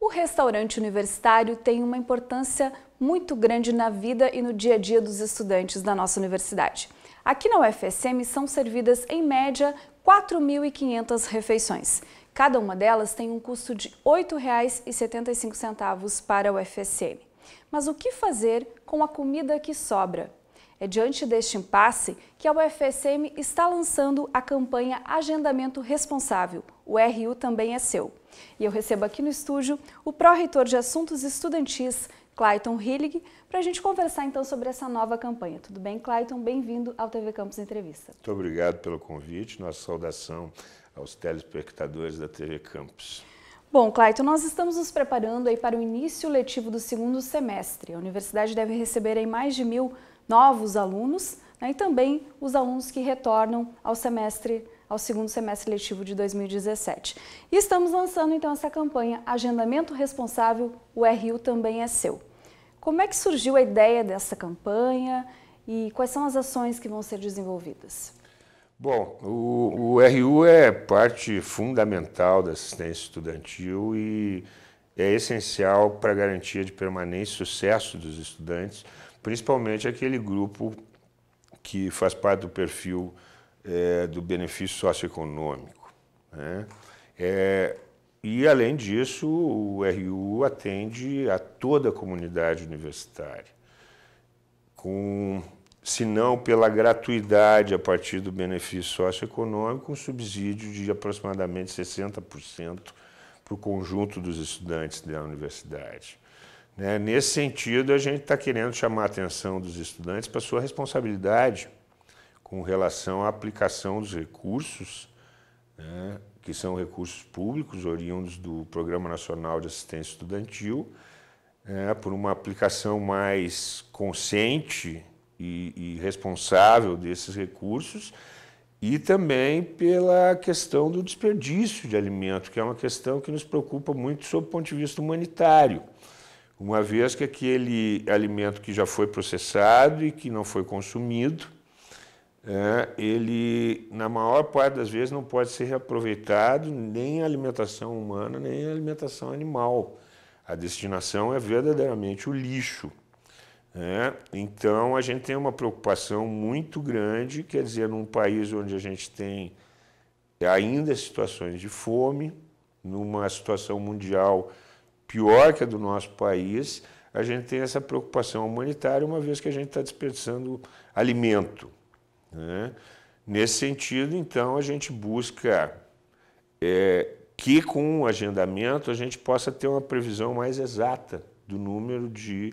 O restaurante universitário tem uma importância muito grande na vida e no dia a dia dos estudantes da nossa universidade. Aqui na UFSM são servidas, em média, 4.500 refeições. Cada uma delas tem um custo de R$ 8,75 para a UFSM. Mas o que fazer com a comida que sobra? É diante deste impasse que a UFSM está lançando a campanha Agendamento Responsável. O RU também é seu. E eu recebo aqui no estúdio o pró-reitor de Assuntos Estudantis, Clayton Hillig, para a gente conversar então sobre essa nova campanha. Tudo bem, Clayton? Bem-vindo ao TV Campus Entrevista. Muito obrigado pelo convite. Nossa saudação aos telespectadores da TV Campus. Bom, Clayton, nós estamos nos preparando aí para o início letivo do segundo semestre. A universidade deve receber aí mais de mil novos alunos né, e também os alunos que retornam ao semestre ao segundo semestre letivo de 2017. E estamos lançando então essa campanha Agendamento Responsável, o RU também é seu. Como é que surgiu a ideia dessa campanha e quais são as ações que vão ser desenvolvidas? Bom, o, o RU é parte fundamental da assistência estudantil e é essencial para a garantia de permanente sucesso dos estudantes principalmente aquele grupo que faz parte do perfil é, do benefício socioeconômico. Né? É, e, além disso, o RU atende a toda a comunidade universitária, com, se não pela gratuidade a partir do benefício socioeconômico, um subsídio de aproximadamente 60% para o conjunto dos estudantes da universidade. Né? Nesse sentido, a gente está querendo chamar a atenção dos estudantes para sua responsabilidade com relação à aplicação dos recursos, né? que são recursos públicos oriundos do Programa Nacional de Assistência Estudantil, né, por uma aplicação mais consciente e, e, responsável desses recursos e também pela questão do desperdício de alimento, que é uma questão que nos preocupa muito sob o ponto de vista humanitário uma vez que aquele alimento que já foi processado e que não foi consumido, é, ele, na maior parte das vezes, não pode ser reaproveitado nem a alimentação humana, nem a alimentação animal. A destinação é verdadeiramente o lixo. Né? então, a gente tem uma preocupação muito grande, quer dizer, num país onde a gente tem ainda situações de fome, numa situação mundial pior que a do nosso país, a gente tem essa preocupação humanitária, uma vez que a gente está desperdiçando alimento. Né? Nesse sentido, então, a gente busca é, que, com o agendamento, a gente possa ter uma previsão mais exata do número de,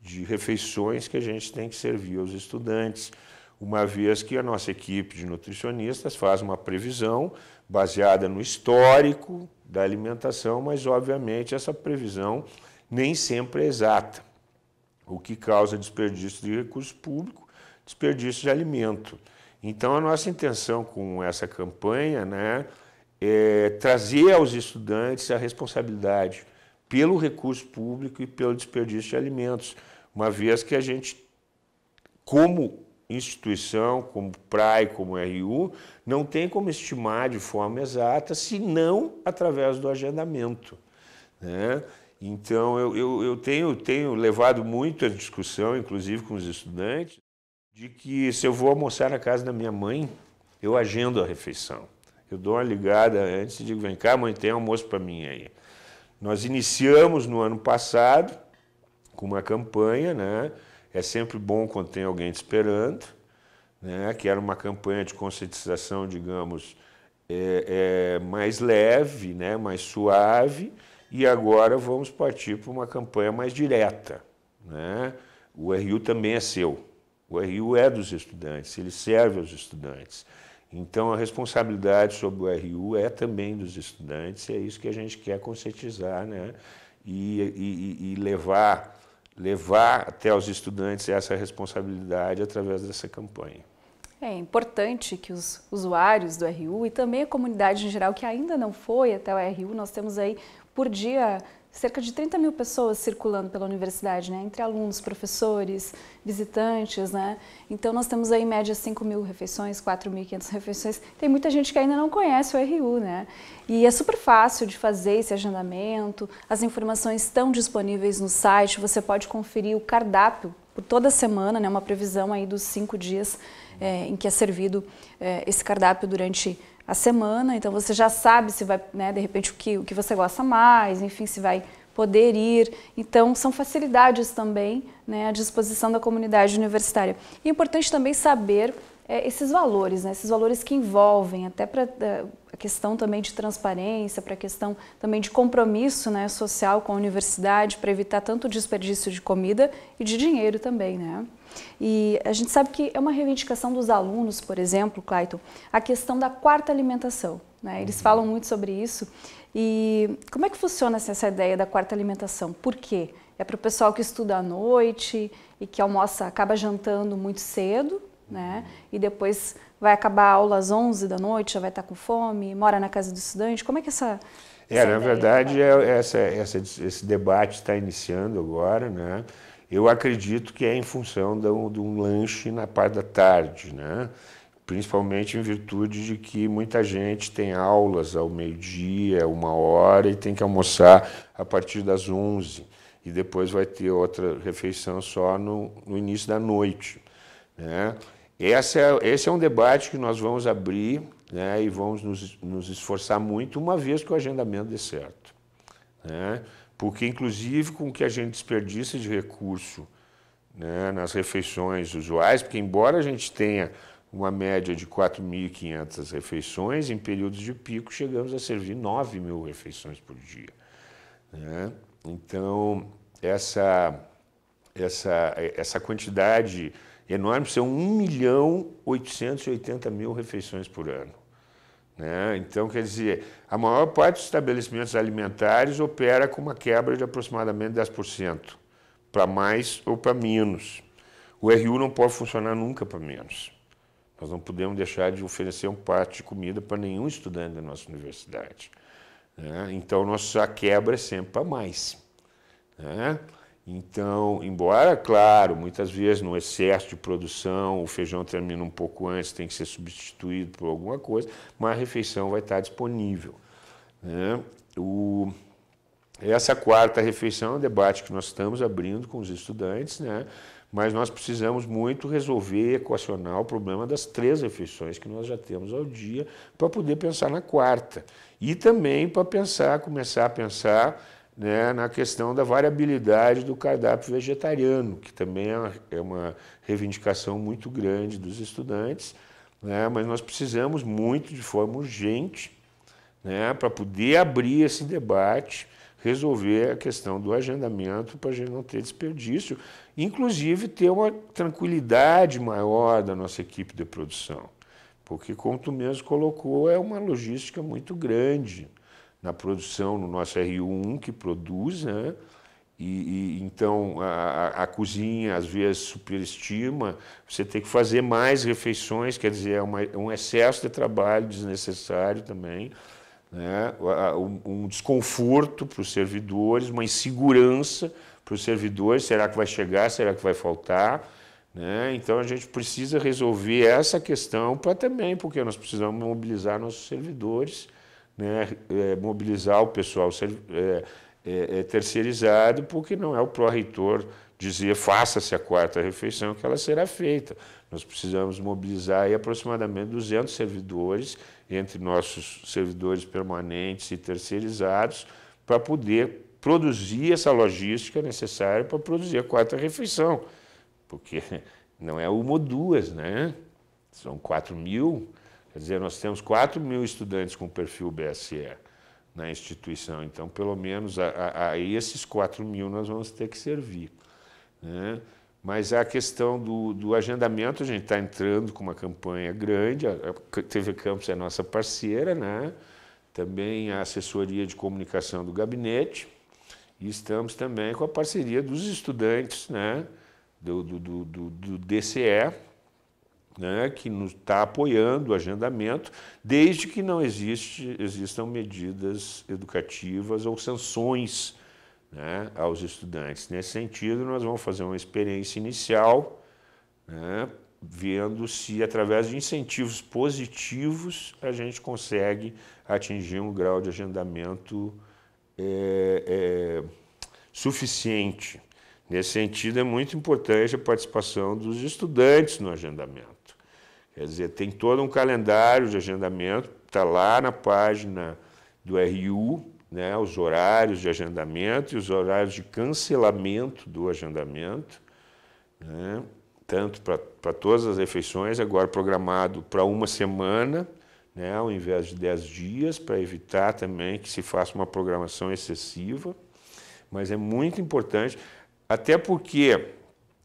de refeições que a gente tem que servir aos estudantes uma vez que a nossa equipe de nutricionistas faz uma previsão baseada no histórico da alimentação, mas obviamente essa previsão nem sempre é exata, o que causa desperdício de recurso público, desperdício de alimento. Então a nossa intenção com essa campanha né, é trazer aos estudantes a responsabilidade pelo recurso público e pelo desperdício de alimentos, uma vez que a gente, como instituição, como PRAE, como RU, não tem como estimar de forma exata, senão através do agendamento. Né? Então, eu, eu, eu tenho, tenho levado muito a discussão, inclusive com os estudantes, de que se eu vou almoçar na casa da minha mãe, eu agendo a refeição. Eu dou uma ligada antes e digo: vem cá, mãe, tem almoço para mim aí. Nós iniciamos no ano passado com uma campanha, né? É sempre bom quando tem alguém te esperando, né? que era uma campanha de conscientização, digamos, é, é mais leve, né? mais suave, e agora vamos partir para uma campanha mais direta. Né? O RU também é seu, o RU é dos estudantes, ele serve aos estudantes. Então, a responsabilidade sobre o RU é também dos estudantes, e é isso que a gente quer conscientizar né? e, e, e levar levar até os estudantes essa responsabilidade através dessa campanha. É importante que os usuários do RU e também a comunidade em geral que ainda não foi até o RU, nós temos aí por dia cerca de 30 mil pessoas circulando pela universidade, né? entre alunos, professores, visitantes. Né? Então, nós temos aí, em média, 5 mil refeições, 4.500 refeições. Tem muita gente que ainda não conhece o RU, né? E é super fácil de fazer esse agendamento, as informações estão disponíveis no site, você pode conferir o cardápio por toda semana, né? uma previsão aí dos cinco dias é, em que é servido é, esse cardápio durante a semana, então você já sabe se vai, né, de repente, o que, o que você gosta mais, enfim, se vai poder ir. Então, são facilidades também né, à disposição da comunidade universitária. E é importante também saber é, esses valores, né, esses valores que envolvem, até para a questão também de transparência, para a questão também de compromisso né, social com a universidade, para evitar tanto desperdício de comida e de dinheiro também. Né? E a gente sabe que é uma reivindicação dos alunos, por exemplo, Clayton, a questão da quarta alimentação. Né? Eles uhum. falam muito sobre isso. E como é que funciona essa ideia da quarta alimentação? Por quê? É para o pessoal que estuda à noite e que almoça, acaba jantando muito cedo, né? Uhum. E depois vai acabar a aula às 11 da noite, já vai estar com fome, mora na casa do estudante. Como é que essa. essa é, na verdade, é, essa, essa, esse debate está iniciando agora, né? eu acredito que é em função de um, de um lanche na parte da tarde, né? principalmente em virtude de que muita gente tem aulas ao meio-dia, uma hora, e tem que almoçar a partir das 11, e depois vai ter outra refeição só no, no início da noite. Né? Esse, é, esse é um debate que nós vamos abrir né, e vamos nos, nos esforçar muito, uma vez que o agendamento dê certo. Né? porque inclusive com o que a gente desperdiça de recurso né, nas refeições usuais, porque embora a gente tenha uma média de 4.500 refeições, em períodos de pico chegamos a servir 9.000 mil refeições por dia. Né? Então, essa, essa, essa quantidade enorme são 1 milhão 880 mil refeições por ano. Né? Então, quer dizer, a maior parte dos estabelecimentos alimentares opera com uma quebra de aproximadamente 10%, para mais ou para menos. O RU não pode funcionar nunca para menos. Nós não podemos deixar de oferecer um prato de comida para nenhum estudante da nossa universidade. Né? Então, nossa quebra é sempre para mais. Né? Então, embora, claro, muitas vezes no excesso de produção, o feijão termina um pouco antes, tem que ser substituído por alguma coisa, mas a refeição vai estar disponível. Né? O, essa quarta refeição é um debate que nós estamos abrindo com os estudantes, né? mas nós precisamos muito resolver, equacionar o problema das três refeições que nós já temos ao dia, para poder pensar na quarta. E também para pensar, começar a pensar né, na questão da variabilidade do cardápio vegetariano, que também é, é uma, reivindicação muito grande dos estudantes, né, mas nós precisamos muito, de forma urgente, né, para poder abrir esse debate, resolver a questão do agendamento para a gente não ter desperdício, inclusive ter uma tranquilidade maior da nossa equipe de produção. Porque, como tu mesmo colocou, é uma logística muito grande na produção, no nosso RU1 que produz, né? E, e, então a, a, cozinha às vezes superestima, você tem que fazer mais refeições, quer dizer, é, uma, é um excesso de trabalho desnecessário também, né? um, um desconforto para os servidores, uma insegurança para os servidores: será que vai chegar, será que vai faltar? Né? Então a gente precisa resolver essa questão para também, porque nós precisamos mobilizar nossos servidores né, é, mobilizar o pessoal é, é, é, terceirizado, porque não é o pró-reitor dizer faça-se a quarta refeição que ela será feita. Nós precisamos mobilizar aí aproximadamente 200 servidores, entre nossos servidores permanentes e terceirizados, para poder produzir essa logística necessária para produzir a quarta refeição, porque não é uma ou duas, né? São quatro mil Quer dizer, nós temos 4 mil estudantes com perfil BSE na instituição, então pelo menos a, a, a esses 4 mil nós vamos ter que servir. Né? Mas a questão do, do agendamento, a gente está entrando com uma campanha grande, a, TV Campus é nossa parceira, né? também a assessoria de comunicação do gabinete, e estamos também com a parceria dos estudantes né? do, do, do, do DCE, né, que está apoiando o agendamento, desde que não existe, existam medidas educativas ou sanções né, aos estudantes. Nesse sentido, nós vamos fazer uma experiência inicial, né, vendo se através de incentivos positivos a gente consegue atingir um grau de agendamento é, é, suficiente. Nesse sentido, é muito importante a participação dos estudantes no agendamento. Quer dizer, tem todo um calendário de agendamento, está lá na página do RU, né, os horários de agendamento e os horários de cancelamento do agendamento, né, tanto para todas as refeições, agora programado para uma semana, né, ao invés de dez dias, para evitar também que se faça uma programação excessiva. Mas é muito importante, até porque,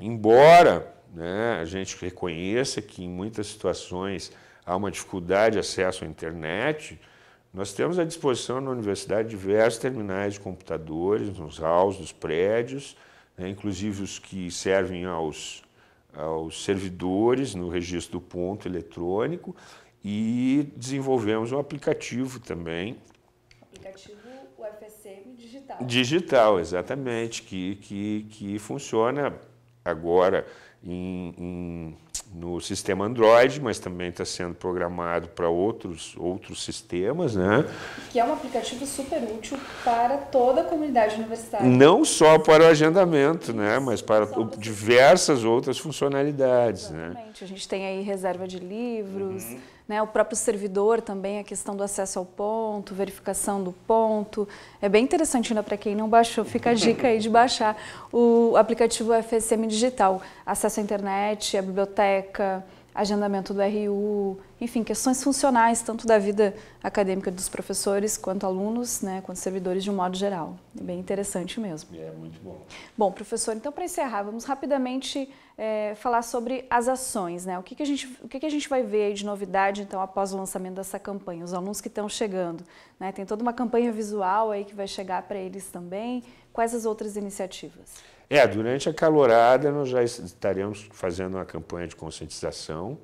embora né? a gente reconheça que em muitas situações há uma dificuldade de acesso à internet, nós temos à disposição na universidade diversos terminais de computadores nos halls, nos prédios, né? inclusive os que servem aos, aos servidores no registro do ponto eletrônico e desenvolvemos um aplicativo também. Aplicativo UFSM digital. Digital, exatamente, que, que, que funciona agora em, em, no sistema Android, mas também está sendo programado para outros, outros sistemas, né? Que é um aplicativo super útil para toda a comunidade universitária. Não só para o agendamento, né? Mas para diversas outras funcionalidades, né? Exatamente. né? A gente tem aí reserva de livros. Uhum né? O próprio servidor também, a questão do acesso ao ponto, verificação do ponto. É bem interessante, ainda né? para quem não baixou, fica a uhum. dica aí de baixar o aplicativo FSM Digital. Acesso à internet, à biblioteca, agendamento do RU, enfim, questões funcionais, tanto da vida acadêmica dos professores quanto alunos, né, quanto servidores de um modo geral. É bem interessante mesmo. É, muito bom. Bom, professor, então para encerrar, vamos rapidamente é, falar sobre as ações, né? O que, que, a, gente, o que, que a gente vai ver de novidade, então, após o lançamento dessa campanha? Os alunos que estão chegando, né? Tem toda uma campanha visual aí que vai chegar para eles também. Quais as outras iniciativas? É, durante a calorada nós já estaremos fazendo uma campanha de conscientização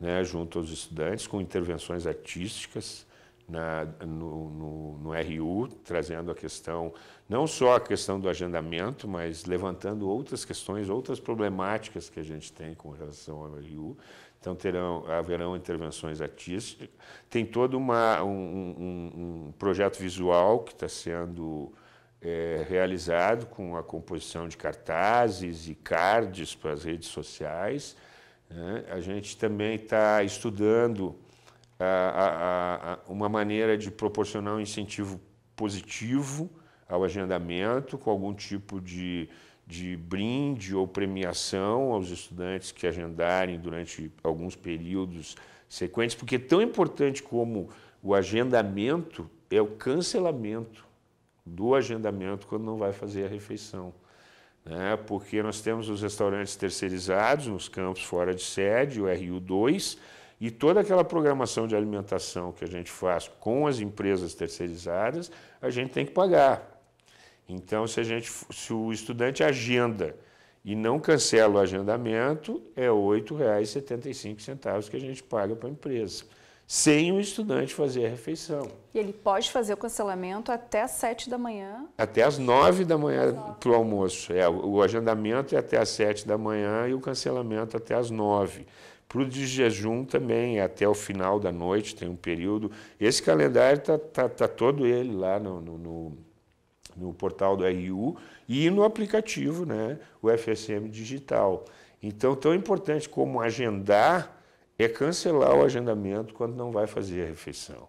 né, junto aos estudantes, com intervenções artísticas na, no, no, no, RU, trazendo a questão, não só a questão do agendamento, mas levantando outras questões, outras problemáticas que a gente tem com relação ao RU. Então terão, haverão intervenções artísticas. Tem todo uma, um, um, um projeto visual que está sendo é, realizado com a composição de cartazes e cards para as redes sociais. Né? A gente também está estudando a, a, a, uma maneira de proporcionar um incentivo positivo ao agendamento, com algum tipo de, de brinde ou premiação aos estudantes que agendarem durante alguns períodos sequentes, porque é tão importante como o agendamento é o cancelamento do agendamento quando não vai fazer a refeição. Né? Porque nós temos os restaurantes terceirizados nos campos fora de sede, o RU2, e toda aquela programação de alimentação que a gente faz com as empresas terceirizadas, a gente tem que pagar. Então, se, a gente, se o estudante agenda e não cancela o agendamento, é R$ 8,75 que a gente paga para a empresa sem o estudante fazer a refeição. E ele pode fazer o cancelamento até as 7 da manhã? Até as 9 da manhã para o almoço. É, o agendamento é até as 7 da manhã e o cancelamento até as 9. Para o de jejum também, é até o final da noite, tem um período. Esse calendário está tá, tá todo ele lá no, no, no no portal do RU e no aplicativo, né, o FSM Digital. Então, tão importante como agendar é cancelar o agendamento quando não vai fazer a refeição.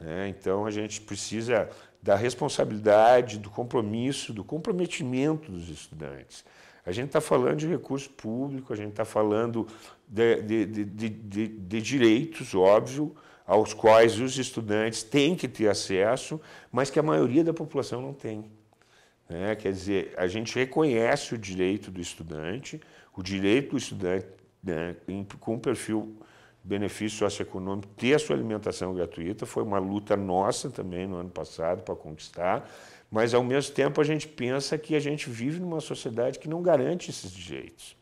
Né? Então a gente precisa da responsabilidade, do compromisso, do comprometimento dos estudantes. A gente está falando de recurso público, a gente está falando de, de, de, de, direitos, óbvio, aos quais os estudantes têm que ter acesso, mas que a maioria da população não tem. Né? Quer dizer, a gente reconhece o direito do estudante, o direito do estudante né, em, com perfil benefício socioeconômico, ter a sua alimentação gratuita. Foi uma luta nossa também no ano passado para conquistar, mas ao mesmo tempo a gente pensa que a gente vive numa sociedade que não garante esses direitos.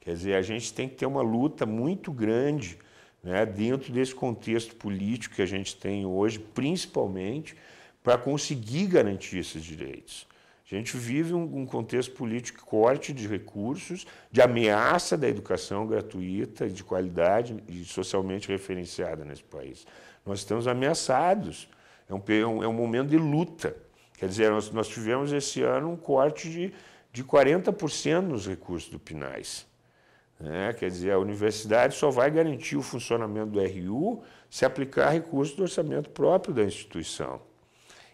Quer dizer, a gente tem que ter uma luta muito grande né, dentro desse contexto político que a gente tem hoje, principalmente, para conseguir garantir esses direitos. A gente vive um, contexto político de corte de recursos, de ameaça da educação gratuita, de qualidade e socialmente referenciada nesse país. Nós estamos ameaçados. É um, é, é um momento de luta. Quer dizer, nós, nós tivemos esse ano um corte de, de 40% nos recursos do PINAIS. Né? quer dizer, a universidade só vai garantir o funcionamento do RU se aplicar recursos do orçamento próprio da instituição.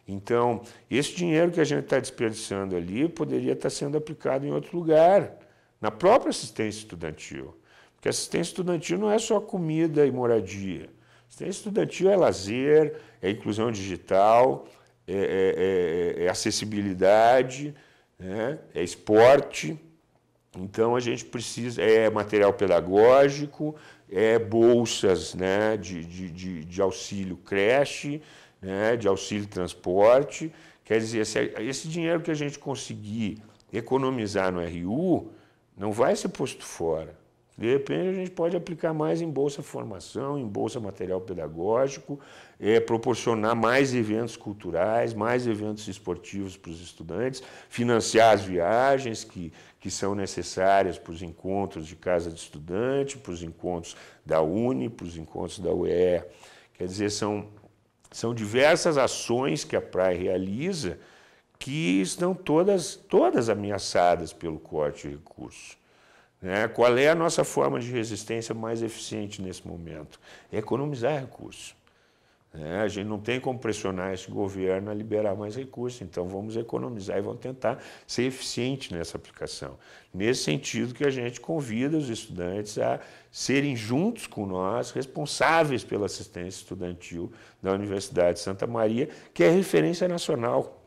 Então, esse dinheiro que a gente está desperdiçando ali poderia estar sendo aplicado em outro lugar, na própria assistência estudantil. Porque assistência estudantil não é só comida e moradia. Assistência estudantil é lazer, é inclusão digital, é, é, é, é acessibilidade, né? é esporte. Então a gente precisa, é material pedagógico, é bolsas né, de, de, de, de auxílio creche, né, de auxílio transporte. Quer dizer, esse, esse dinheiro que a gente conseguir economizar no RU não vai ser posto fora. De repente a gente pode aplicar mais em bolsa formação, em bolsa material pedagógico, é, proporcionar mais eventos culturais, mais eventos esportivos para os estudantes, financiar as viagens que, que são necessárias para os encontros de casa de estudante, para os encontros da Uni, para os encontros da UE. Quer dizer, são são diversas ações que a praia realiza que estão todas, todas ameaçadas pelo corte de recursos. Né? Qual é a nossa forma de resistência mais eficiente nesse momento? É economizar recursos. É, a gente não tem como pressionar esse governo a liberar mais recursos, então vamos economizar e vamos tentar ser eficiente nessa aplicação. Nesse sentido que a gente convida os estudantes a serem juntos com nós responsáveis pela assistência estudantil da Universidade de Santa Maria, que é referência nacional.